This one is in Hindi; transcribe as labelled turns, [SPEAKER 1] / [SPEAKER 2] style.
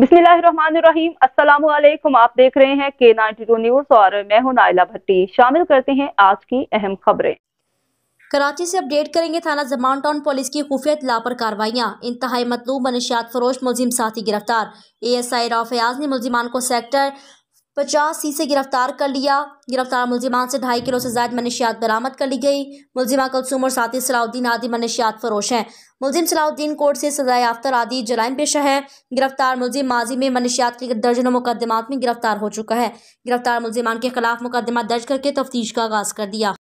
[SPEAKER 1] बिस्मिल्लाहिर्रहमानिर्रहीम अस्सलाम वालेकुम आप देख रहे हैं के नाइनटी टू न्यूज और मैं हूं नाइला भट्टी शामिल करते हैं आज की अहम खबरें
[SPEAKER 2] कराची से अपडेट करेंगे थाना जमान टाउन पुलिस की खुफिया इतला पर कार्रवाइयाँ इंतहाई मतलूब मनशियात फरोश मुलिम साथी गिरफ्तार ए एस आई फयाज ने मुलजिमान को सेक्टर पचास सी से गिरफ्तार कर लिया गिरफ्तार मुलजिमान से ढाई किलो से ज्यादा मनशियात बरामद कर ली गई मुलजिमा कुलसूम और साथी सलाउद्दीन आदि मनशियात फरोश हैं मुलजिम सलाउद्दीन कोर्ट से सजाए याफ्तर आदि जराइम पेशा है गिरफ्तार मुलजिम माजी में मनशियात के दर्जनों मुकदमात में गिरफ्तार हो चुका है गिरफ्तार मुलजिमान के खिलाफ मुकदमा दर्ज करके तफ्तीश का आगाज कर दिया